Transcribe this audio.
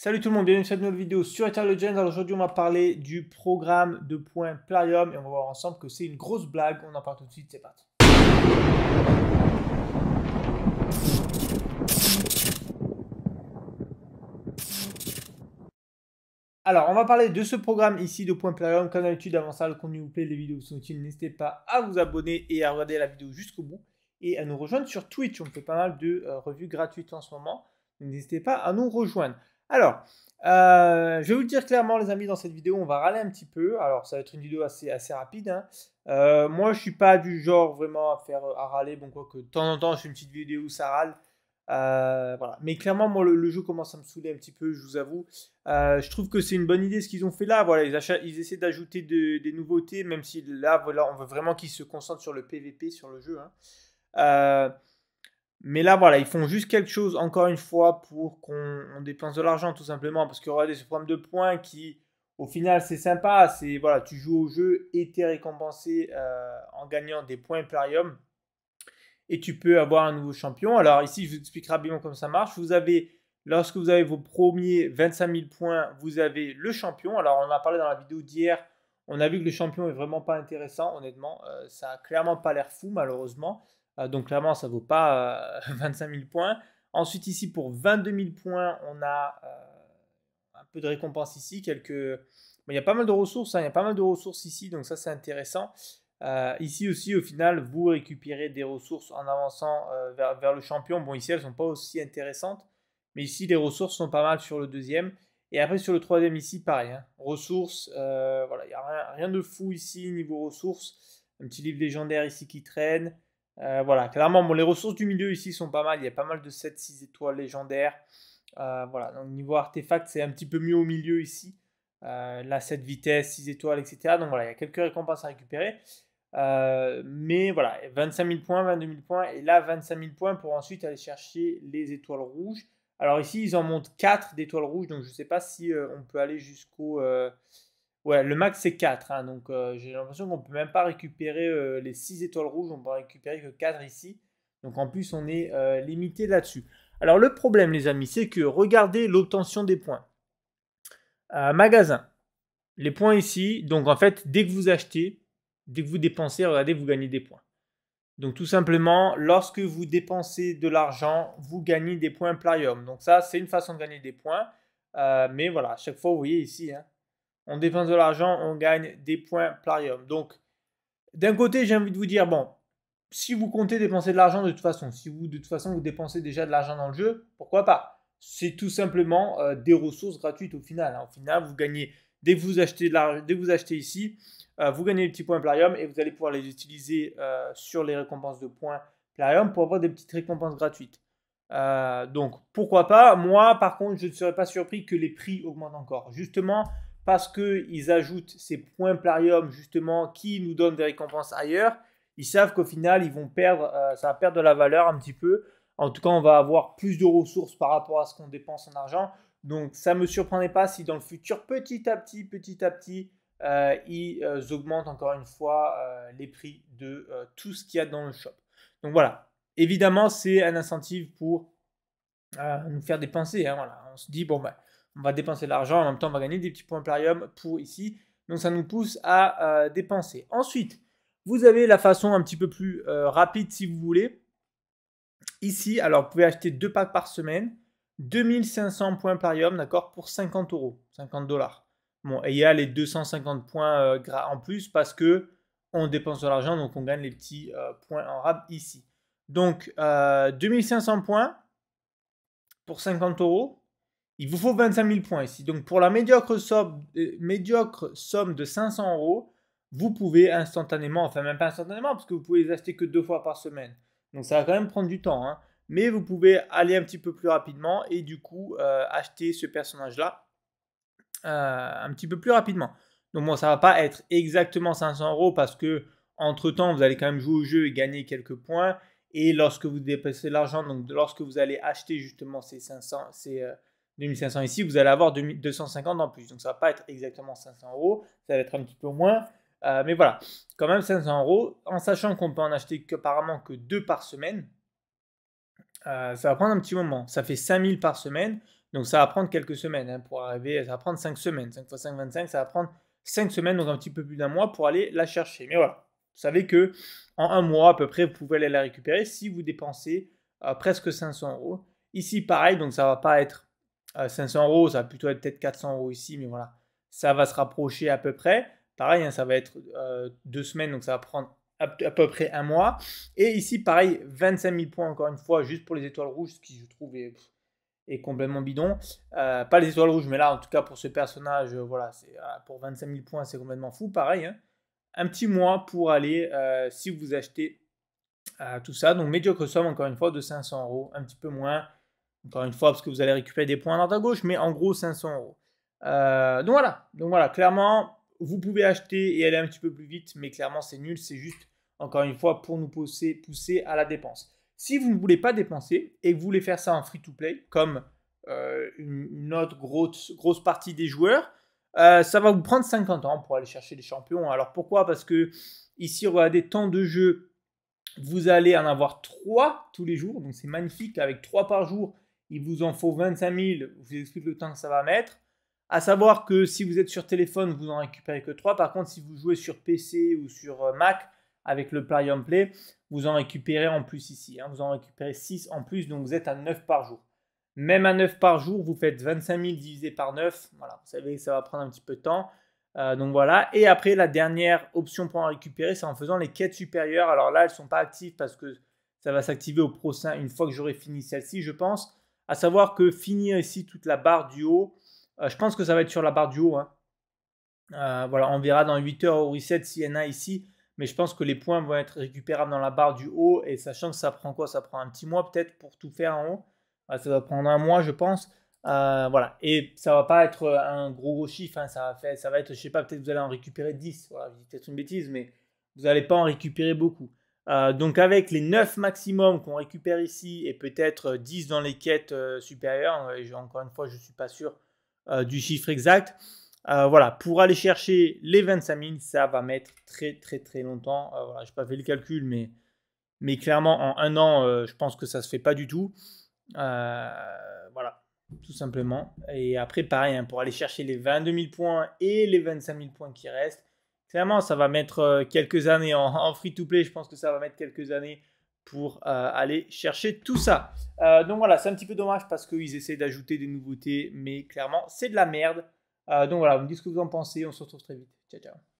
Salut tout le monde, bienvenue sur cette nouvelle vidéo sur Intelligence. Alors aujourd'hui, on va parler du programme de Point Plarium et on va voir ensemble que c'est une grosse blague. On en parle tout de suite, c'est parti. Alors, on va parler de ce programme ici de Point Plarium. Comme d'habitude, avant ça, le contenu vous plaît, les vidéos sont utiles. N'hésitez pas à vous abonner et à regarder la vidéo jusqu'au bout et à nous rejoindre sur Twitch. On fait pas mal de euh, revues gratuites en ce moment. N'hésitez pas à nous rejoindre. Alors, euh, je vais vous le dire clairement, les amis, dans cette vidéo, on va râler un petit peu. Alors, ça va être une vidéo assez, assez rapide. Hein. Euh, moi, je suis pas du genre vraiment à faire euh, râler. Bon, quoi que de temps en temps, je fais une petite vidéo où ça râle. Mais clairement, moi, le, jeu commence à me saouler un petit peu, je vous avoue. je trouve que c'est une bonne idée ce qu'ils ont fait là. Voilà, ils, essaient d'ajouter des nouveautés, même si là, voilà, on veut vraiment qu'ils se concentrent sur le PVP, sur le jeu. Hein. Mais là, voilà, ils font juste quelque chose, encore une fois, pour qu'on dépense de l'argent, tout simplement. Parce que regardez ce problème de points qui, au final, c'est sympa. C'est voilà, tu joues au jeu et tu es récompensé euh, en gagnant des points Imperium. Et tu peux avoir un nouveau champion. Alors, ici, je vous expliquerai rapidement comment ça marche. Vous avez, lorsque vous avez vos premiers 25 000 points, vous avez le champion. Alors, on a parlé dans la vidéo d'hier. On a vu que le champion est vraiment pas intéressant, honnêtement. Euh, ça a clairement pas l'air fou, malheureusement. Euh, donc clairement, ça ne vaut pas 25 euh, 000 points. Ensuite, ici, pour 22 000 points, on a euh, un peu de récompense ici. Quelques... il y a pas mal de ressources, hein, il y a pas mal de ressources ici, donc ça c'est intéressant. ici aussi, au final, vous récupérez des ressources en avançant vers, le champion. Bon, ici, elles ne sont pas aussi intéressantes, mais ici, les ressources sont pas mal sur le deuxième. Et après, sur le troisième, ici, pareil. Hein. Ressources, voilà, il n'y a rien, de fou ici niveau ressources. Un petit livre légendaire ici qui traîne. Euh, voilà, clairement, bon, les ressources du milieu ici sont pas mal. Il y a pas mal de 7-6 étoiles légendaires. Euh, voilà, donc niveau artefact, c'est un petit peu mieux au milieu ici. Euh, là, 7 vitesses, 6 étoiles, etc. Donc voilà, il y a quelques récompenses à récupérer. mais voilà, 25 000 points, 22 000 points, et là 25 000 points pour ensuite aller chercher les étoiles rouges. Alors ici, ils en montent 4 d'étoiles rouges, donc je ne sais pas si on peut aller jusqu'au Ouais, le max c'est 4. Hein, donc j'ai l'impression qu'on peut même pas récupérer les 6 étoiles rouges, on peut récupérer que 4 ici. Donc en plus on est limité là-dessus. Alors le problème les amis, c'est que regardez l'obtention des points. magasin. Les points ici, donc en fait, dès que vous achetez, dès que vous dépensez, regardez, vous gagnez des points. Donc tout simplement, lorsque vous dépensez de l'argent, vous gagnez des points Plarium. Donc ça, c'est une façon de gagner des points. mais voilà, à chaque fois, vous voyez ici, hein, on dépense de l'argent, on gagne des points Plarium. Donc, d'un côté, j'ai envie de vous dire, bon, si vous comptez dépenser de l'argent de toute façon, si vous de toute façon vous dépensez déjà de l'argent dans le jeu, pourquoi pas C'est tout simplement euh, des ressources gratuites au final. Hein. Au final, vous gagnez dès que vous achetez de l'argent, dès que vous achetez ici, euh, vous gagnez des petits points Plarium et vous allez pouvoir les utiliser euh, sur les récompenses de points Plarium pour avoir des petites récompenses gratuites. donc pourquoi pas Moi, par contre, je ne serais pas surpris que les prix augmentent encore. Justement parce qu'ils ajoutent ces points Plarium justement qui nous donnent des récompenses ailleurs, ils savent qu'au final ils vont perdre, euh, ça va perdre de la valeur un petit peu. En tout cas, on va avoir plus de ressources par rapport à ce qu'on dépense en argent. Donc ça ne me surprenait pas si dans le futur, petit à petit, petit à petit, euh, ils euh, augmentent encore une fois les prix de tout ce qu'il y a dans le shop. Donc voilà, évidemment, c'est un incentive pour nous faire dépenser. Hein, voilà. On se dit, bon, ben, on va dépenser de l'argent, en même temps on va gagner des petits points Plarium pour ici. Donc ça nous pousse à euh, dépenser. Ensuite, vous avez la façon un petit peu plus euh, rapide si vous voulez. Ici, alors vous pouvez acheter deux packs par semaine, 2500 points parium d'accord, pour 50 euros, 50 dollars. Bon, et il y a les 250 points euh, en plus parce que on dépense de l'argent, donc on gagne les petits points en rab ici. Donc 2500 points pour 50 euros, il vous faut 25 000 points ici. Donc pour la médiocre somme, euh, de 500 euros, vous pouvez instantanément, enfin même pas instantanément, parce que vous pouvez les acheter que deux fois par semaine. Donc ça va quand même prendre du temps. Hein. Mais vous pouvez aller un petit peu plus rapidement et du coup euh, acheter ce personnage-là euh, un petit peu plus rapidement. Donc moi, ça va pas être exactement 500 euros parce que entre temps vous allez quand même jouer au jeu et gagner quelques points. Et lorsque vous dépassez l'argent, donc lorsque vous allez acheter justement ces 500, ces, 2500 ici, vous allez avoir 250 en plus. Donc ça va pas être exactement 500 euros, ça va être un petit peu moins. Euh, mais voilà, quand même 500 euros, en sachant qu'on peut en acheter qu'apparemment apparemment que deux par semaine. Euh, ça va prendre un petit moment. Ça fait 5000 par semaine, donc ça va prendre quelques semaines hein, pour arriver. Ça va prendre 5 semaines. 5 x 5, 25, ça va prendre 5 semaines, donc un petit peu plus d'un mois pour aller la chercher. Mais voilà, vous savez que en un mois à peu près, vous pouvez aller la récupérer si vous dépensez euh, presque 500 euros. Ici, pareil, donc ça va pas être 500 euh, euros, ça va plutôt être peut-être 400 euros ici, mais voilà, ça va se rapprocher à peu près. Pareil, hein, ça va être euh, deux semaines, donc ça va prendre à, peu près un mois. Et ici, pareil, 25 000 points encore une fois, juste pour les étoiles rouges, ce qui je trouve est, complètement bidon. Euh, pas les étoiles rouges, mais là, en tout cas, pour ce personnage, voilà, c'est pour 25 000 points, c'est complètement fou. Pareil, hein. un petit mois pour aller, si vous achetez tout ça. Donc, médiocre somme, encore une fois, de 500 euros, un petit peu moins. Encore une fois, parce que vous allez récupérer des points à droite à gauche, mais en gros 500 euros. Euh, donc voilà, donc voilà, clairement, vous pouvez acheter et aller un petit peu plus vite, mais clairement c'est nul, c'est juste, encore une fois, pour nous pousser, pousser à la dépense. Si vous ne voulez pas dépenser et que vous voulez faire ça en free-to-play, comme euh, une, autre grosse, grosse partie des joueurs, euh, ça va vous prendre 50 ans pour aller chercher les champions. Alors pourquoi Parce que ici, regardez, tant de jeux, vous allez en avoir 3 tous les jours, donc c'est magnifique, avec 3 par jour, il vous en faut 25 000, je vous explique le temps que ça va mettre. À savoir que si vous êtes sur téléphone, vous n'en récupérez que 3. Par contre, si vous jouez sur PC ou sur euh, Mac avec le Play and Play, vous en récupérez en plus ici. Hein. vous en récupérez 6 en plus, donc vous êtes à 9 par jour. Même à 9 par jour, vous faites 25 000 divisé par 9. Voilà, vous savez que ça va prendre un petit peu de temps. Euh, donc voilà. Et après, la dernière option pour en récupérer, c'est en faisant les quêtes supérieures. Alors là, elles ne sont pas actives parce que ça va s'activer au prochain, une fois que j'aurai fini celle-ci, je pense à savoir que finir ici toute la barre du haut, euh, je pense que ça va être sur la barre du haut. Hein. Euh, voilà, on verra dans 8 heures au reset s'il y en a ici, mais je pense que les points vont être récupérables dans la barre du haut, et sachant que ça prend quoi Ça prend un petit mois peut-être pour tout faire en haut. ça va prendre un mois, je pense. Euh, voilà, et ça va pas être un gros gros chiffre, hein. ça, va ça va être, je sais pas, peut-être vous allez en récupérer 10, voilà, peut-être une bêtise, mais vous n'allez pas en récupérer beaucoup. Euh, donc avec les 9 maximum qu'on récupère ici et peut-être 10 euh, dans les quêtes euh, supérieures, et encore une fois je ne suis pas sûr du chiffre exact, voilà, pour aller chercher les 25 000, ça va mettre très très très longtemps. voilà, je n'ai pas fait le calcul, mais, mais clairement en un an, je pense que ça ne se fait pas du tout. voilà, tout simplement. Et après, pareil, hein, pour aller chercher les 22 000 points et les 25 000 points qui restent, clairement, ça va mettre euh, quelques années en, free-to-play. Je pense que ça va mettre quelques années pour euh, aller chercher tout ça. Euh, donc voilà, c'est un petit peu dommage parce qu'ils essaient d'ajouter des nouveautés, mais clairement, c'est de la merde. donc voilà, vous me dites ce que vous en pensez. On se retrouve très vite. Ciao, ciao.